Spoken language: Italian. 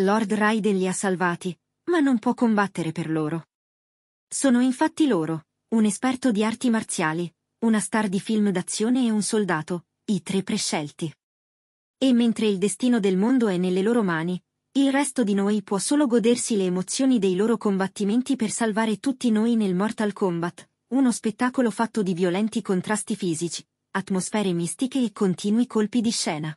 Lord Raiden li ha salvati, ma non può combattere per loro. Sono infatti loro, un esperto di arti marziali, una star di film d'azione e un soldato, i tre prescelti. E mentre il destino del mondo è nelle loro mani, il resto di noi può solo godersi le emozioni dei loro combattimenti per salvare tutti noi nel Mortal Kombat, uno spettacolo fatto di violenti contrasti fisici, atmosfere mistiche e continui colpi di scena.